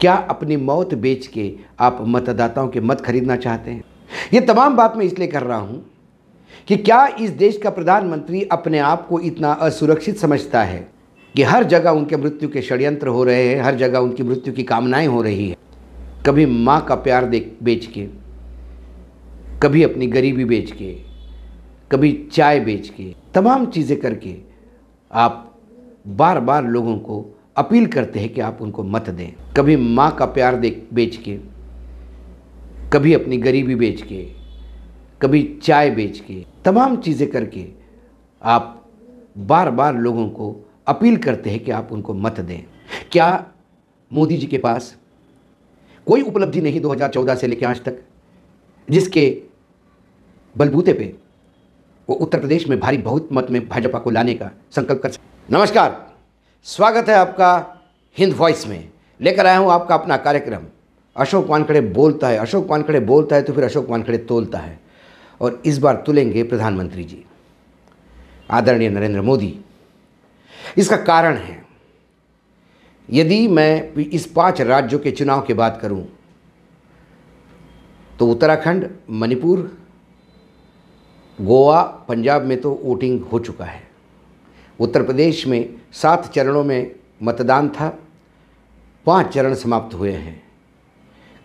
क्या अपनी मौत बेच के आप मतदाताओं के मत खरीदना चाहते हैं ये तमाम बात मैं इसलिए कर रहा हूँ कि क्या इस देश का प्रधानमंत्री अपने आप को इतना असुरक्षित समझता है कि हर जगह उनके मृत्यु के षड्यंत्र हो रहे हैं हर जगह उनकी मृत्यु की कामनाएं हो रही है कभी माँ का प्यार दे बेच के कभी अपनी गरीबी बेच के कभी चाय बेच के तमाम चीज़ें करके आप बार बार लोगों को अपील करते हैं कि आप उनको मत दें कभी माँ का प्यार दे बेच के कभी अपनी गरीबी बेच के कभी चाय बेच के तमाम चीज़ें करके आप बार बार लोगों को अपील करते हैं कि आप उनको मत दें क्या मोदी जी के पास कोई उपलब्धि नहीं 2014 से लेकर आज तक जिसके बलबूते पे वो उत्तर प्रदेश में भारी बहुत मत में भाजपा को लाने का संकल्प कर सकते नमस्कार स्वागत है आपका हिंद वॉइस में लेकर आया हूँ आपका अपना कार्यक्रम अशोक वानखड़े बोलता है अशोक वानखड़े बोलता है तो फिर अशोक वानखड़े तोलता है और इस बार तुलेंगे प्रधानमंत्री जी आदरणीय नरेंद्र मोदी इसका कारण है यदि मैं इस पांच राज्यों के चुनाव की बात करूं तो उत्तराखंड मणिपुर गोवा पंजाब में तो वोटिंग हो चुका है उत्तर प्रदेश में सात चरणों में मतदान था पांच चरण समाप्त हुए हैं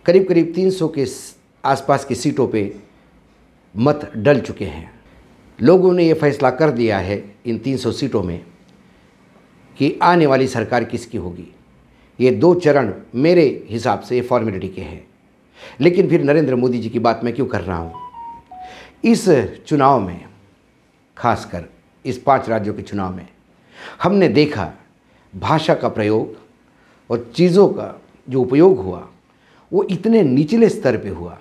करीब करीब 300 के आसपास की सीटों पे मत डल चुके हैं लोगों ने ये फैसला कर दिया है इन 300 सीटों में कि आने वाली सरकार किसकी होगी ये दो चरण मेरे हिसाब से फॉर्मेलिटी के हैं लेकिन फिर नरेंद्र मोदी जी की बात मैं क्यों कर रहा हूँ इस चुनाव में खासकर इस पांच राज्यों के चुनाव में हमने देखा भाषा का प्रयोग और चीज़ों का जो उपयोग हुआ वो इतने निचले स्तर पे हुआ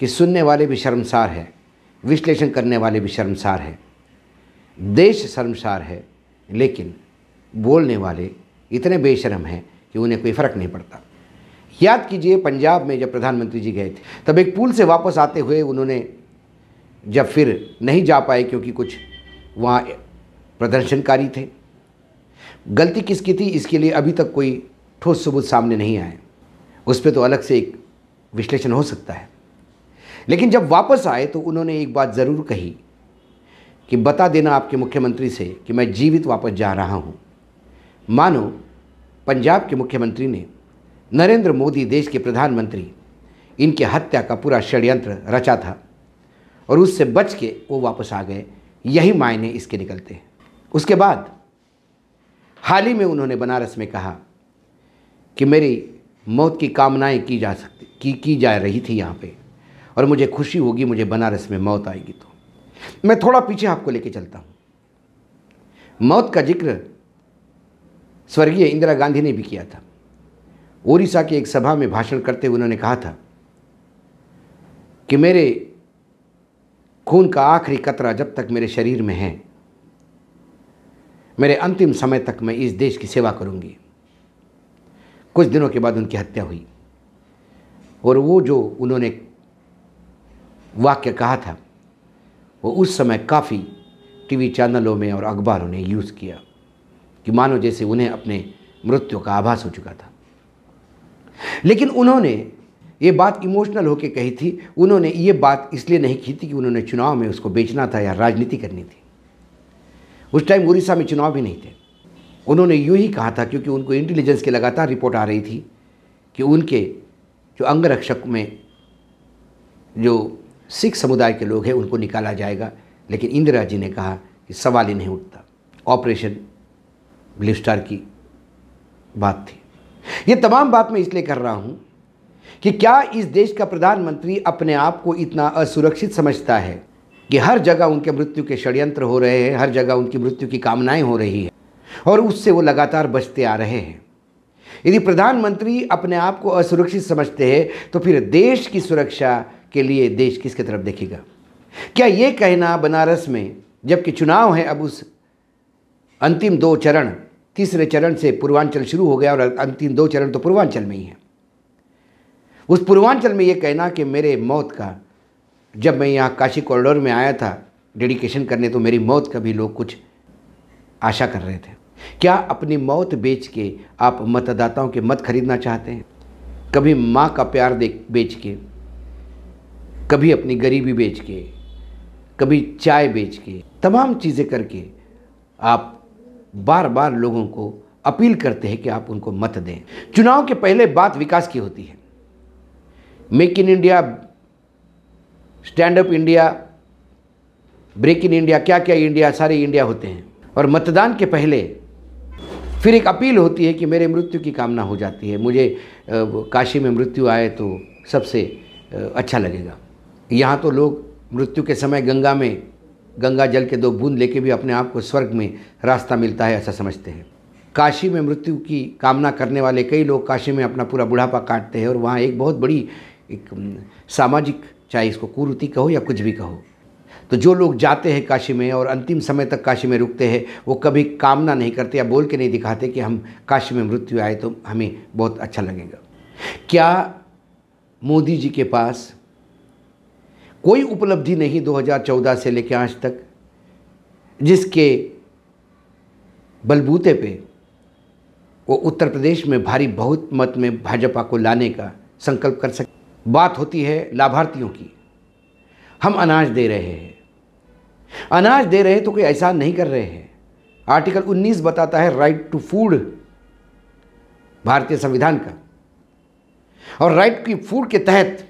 कि सुनने वाले भी शर्मसार हैं विश्लेषण करने वाले भी शर्मसार हैं देश शर्मसार है लेकिन बोलने वाले इतने बेशरम हैं कि उन्हें कोई फ़र्क नहीं पड़ता याद कीजिए पंजाब में जब प्रधानमंत्री जी गए थे तब एक पुल से वापस आते हुए उन्होंने जब फिर नहीं जा पाए क्योंकि कुछ वहाँ प्रदर्शनकारी थे गलती किसकी थी इसके लिए अभी तक कोई ठोस सबूत सामने नहीं आए उस पर तो अलग से एक विश्लेषण हो सकता है लेकिन जब वापस आए तो उन्होंने एक बात ज़रूर कही कि बता देना आपके मुख्यमंत्री से कि मैं जीवित वापस जा रहा हूँ मानो पंजाब के मुख्यमंत्री ने नरेंद्र मोदी देश के प्रधानमंत्री इनके हत्या का पूरा षड्यंत्र रचा था और उससे बच के वो वापस आ गए यही मायने इसके निकलते हैं उसके बाद हाल ही में उन्होंने बनारस में कहा कि मेरी मौत की कामनाएं की जा सकती की की जा रही थी यहाँ पे और मुझे खुशी होगी मुझे बनारस में मौत आएगी तो मैं थोड़ा पीछे आपको लेके चलता हूँ मौत का जिक्र स्वर्गीय इंदिरा गांधी ने भी किया था ओडिशा की एक सभा में भाषण करते हुए उन्होंने कहा था कि मेरे खून का आखिरी कतरा जब तक मेरे शरीर में है मेरे अंतिम समय तक मैं इस देश की सेवा करूंगी कुछ दिनों के बाद उनकी हत्या हुई और वो जो उन्होंने वाक्य कहा था वो उस समय काफ़ी टीवी चैनलों में और अखबारों ने यूज़ किया कि मानो जैसे उन्हें अपने मृत्यु का आभास हो चुका था लेकिन उन्होंने ये बात इमोशनल होकर कही थी उन्होंने ये बात इसलिए नहीं की थी कि उन्होंने चुनाव में उसको बेचना था या राजनीति करनी थी उस टाइम उड़ीसा में चुनाव भी नहीं थे उन्होंने यूँ ही कहा था क्योंकि उनको इंटेलिजेंस की लगातार रिपोर्ट आ रही थी कि उनके जो अंगरक्षक में जो सिख समुदाय के लोग हैं उनको निकाला जाएगा लेकिन इंदिरा जी ने कहा कि सवाल ही नहीं उठता ऑपरेशन ब्लिस्टार की बात थी ये तमाम बात मैं इसलिए कर रहा हूँ कि क्या इस देश का प्रधानमंत्री अपने आप को इतना असुरक्षित समझता है कि हर जगह उनके मृत्यु के षड्यंत्र हो रहे हैं हर जगह उनकी मृत्यु की कामनाएं हो रही है और उससे वो लगातार बचते आ रहे हैं यदि प्रधानमंत्री अपने आप को असुरक्षित समझते हैं तो फिर देश की सुरक्षा के लिए देश किसके तरफ देखेगा क्या ये कहना बनारस में जबकि चुनाव है अब उस अंतिम दो चरण तीसरे चरण से पूर्वांचल शुरू हो गया और अंतिम दो चरण तो पूर्वांचल में ही है उस पूर्वांचल में ये कहना कि मेरे मौत का जब मैं यहाँ काशी कॉरिडोर में आया था डेडिकेशन करने तो मेरी मौत का भी लोग कुछ आशा कर रहे थे क्या अपनी मौत बेच के आप मतदाताओं के मत खरीदना चाहते हैं कभी माँ का प्यार दे बेच के कभी अपनी गरीबी बेच के कभी चाय बेच के तमाम चीज़ें करके आप बार बार लोगों को अपील करते हैं कि आप उनको मत दें चुनाव के पहले बात विकास की होती है make in India stand up India break in India क्या क्या इंडिया सारे इंडिया होते हैं और मतदान के पहले फिर एक अपील होती है कि मेरे मृत्यु की कामना हो जाती है मुझे काशी में मृत्यु आए तो सबसे अच्छा लगेगा यहाँ तो लोग मृत्यु के समय गंगा में गंगा जल के दो बूंद लेके भी अपने आप को स्वर्ग में रास्ता मिलता है ऐसा समझते हैं काशी में मृत्यु की कामना करने वाले कई लोग काशी में अपना पूरा बुढ़ापा काटते हैं और वहाँ एक बहुत बड़ी एक सामाजिक चाहे इसको कुरुति कहो या कुछ भी कहो तो जो लोग जाते हैं काशी में और अंतिम समय तक काशी में रुकते हैं वो कभी कामना नहीं करते या बोल के नहीं दिखाते कि हम काशी में मृत्यु आए तो हमें बहुत अच्छा लगेगा क्या मोदी जी के पास कोई उपलब्धि नहीं 2014 से लेकर आज तक जिसके बलबूते पे वो उत्तर प्रदेश में भारी बहुत मत में भाजपा को लाने का संकल्प कर सके बात होती है लाभार्थियों की हम अनाज दे रहे हैं अनाज दे रहे हैं तो कोई ऐसा नहीं कर रहे हैं आर्टिकल 19 बताता है राइट टू फूड भारतीय संविधान का और राइट टू फूड के तहत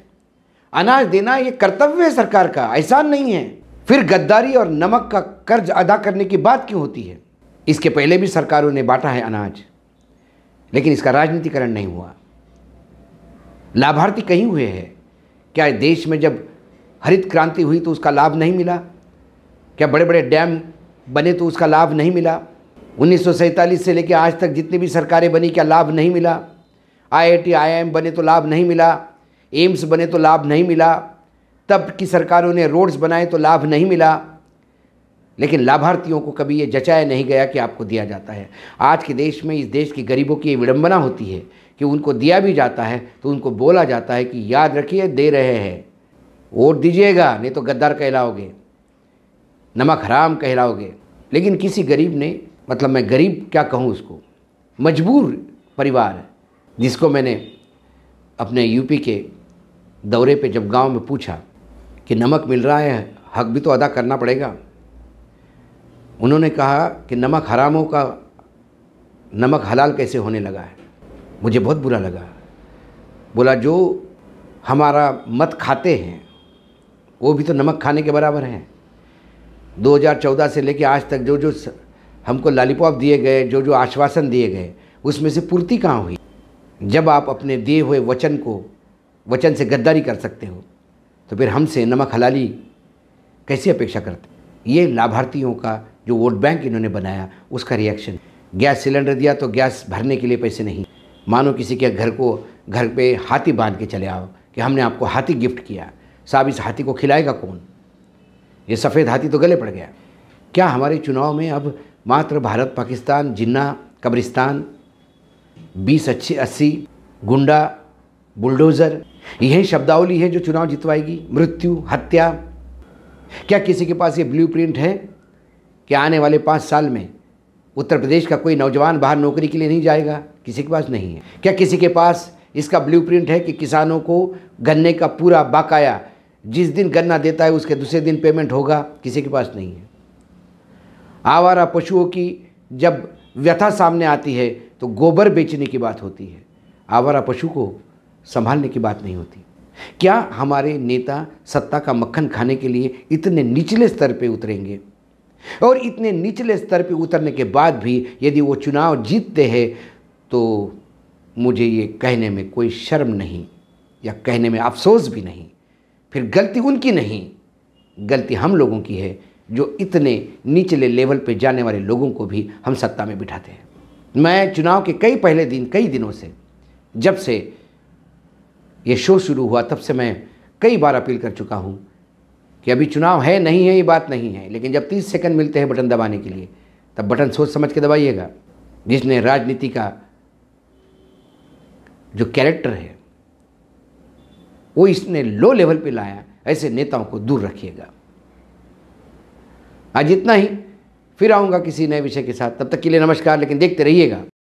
अनाज देना ये कर्तव्य है सरकार का एहसान नहीं है फिर गद्दारी और नमक का कर्ज अदा करने की बात क्यों होती है इसके पहले भी सरकारों ने बांटा है अनाज लेकिन इसका राजनीतिकरण नहीं हुआ लाभार्थी कहीं हुए हैं क्या देश में जब हरित क्रांति हुई तो उसका लाभ नहीं मिला क्या बड़े बड़े डैम बने तो उसका लाभ नहीं मिला उन्नीस से लेकर आज तक जितनी भी सरकारें बनी क्या लाभ नहीं मिला आईआईटी आईआईएम बने तो लाभ नहीं मिला एम्स बने तो लाभ नहीं मिला तब की सरकारों ने रोड्स बनाए तो लाभ नहीं मिला लेकिन लाभार्थियों को कभी ये जचाया नहीं गया कि आपको दिया जाता है आज के देश में इस देश के गरीबों की ये विडंबना होती है कि उनको दिया भी जाता है तो उनको बोला जाता है कि याद रखिए दे रहे हैं वोट दीजिएगा नहीं तो गद्दार कहलाओगे नमक हराम कहलाओगे लेकिन किसी गरीब ने मतलब मैं गरीब क्या कहूँ उसको मजबूर परिवार जिसको मैंने अपने यूपी के दौरे पे जब गांव में पूछा कि नमक मिल रहा है हक भी तो अदा करना पड़ेगा उन्होंने कहा कि नमक हरामों का नमक हलाल कैसे होने लगा है मुझे बहुत बुरा लगा बोला जो हमारा मत खाते हैं वो भी तो नमक खाने के बराबर हैं 2014 से लेकर आज तक जो जो हमको लॉलीपॉप दिए गए जो जो आश्वासन दिए गए उसमें से पूर्ति कहाँ हुई जब आप अपने दिए हुए वचन को वचन से गद्दारी कर सकते हो तो फिर हमसे नमक हलाली कैसी अपेक्षा करते ये लाभार्थियों का जो वोट बैंक इन्होंने बनाया उसका रिएक्शन गैस सिलेंडर दिया तो गैस भरने के लिए पैसे नहीं मानो किसी के घर को घर पे हाथी बांध के चले आओ कि हमने आपको हाथी गिफ्ट किया साहब इस हाथी को खिलाएगा कौन ये सफ़ेद हाथी तो गले पड़ गया क्या हमारे चुनाव में अब मात्र भारत पाकिस्तान जिन्ना कब्रिस्तान बीस अच्छी अस्सी गुंडा बुलडोज़र यही शब्दावली है जो चुनाव जितवाएगी मृत्यु हत्या क्या किसी के पास ये ब्लूप्रिंट है कि आने वाले पाँच साल में उत्तर प्रदेश का कोई नौजवान बाहर नौकरी के लिए नहीं जाएगा किसी के पास नहीं है क्या किसी के पास इसका ब्लूप्रिंट है कि किसानों को गन्ने का पूरा बाकाया जिस दिन गन्ना देता है उसके दूसरे दिन पेमेंट होगा किसी के पास नहीं है आवारा पशुओं की जब व्यथा सामने आती है तो गोबर बेचने की बात होती है आवारा पशु को संभालने की बात नहीं होती क्या हमारे नेता सत्ता का मक्खन खाने के लिए इतने निचले स्तर पर उतरेंगे और इतने निचले स्तर पर उतरने के बाद भी यदि वो चुनाव जीतते हैं तो मुझे ये कहने में कोई शर्म नहीं या कहने में अफसोस भी नहीं फिर गलती उनकी नहीं गलती हम लोगों की है जो इतने निचले लेवल पे जाने वाले लोगों को भी हम सत्ता में बिठाते हैं मैं चुनाव के कई पहले दिन कई दिनों से जब से ये शो शुरू हुआ तब से मैं कई बार अपील कर चुका हूँ कि अभी चुनाव है नहीं है ये बात नहीं है लेकिन जब तीस सेकंड मिलते हैं बटन दबाने के लिए तब बटन सोच समझ के दबाइएगा जिसने राजनीति का जो कैरेक्टर है वो इसने लो लेवल पे लाया ऐसे नेताओं को दूर रखिएगा आज इतना ही फिर आऊँगा किसी नए विषय के साथ तब तक के लिए नमस्कार लेकिन देखते रहिएगा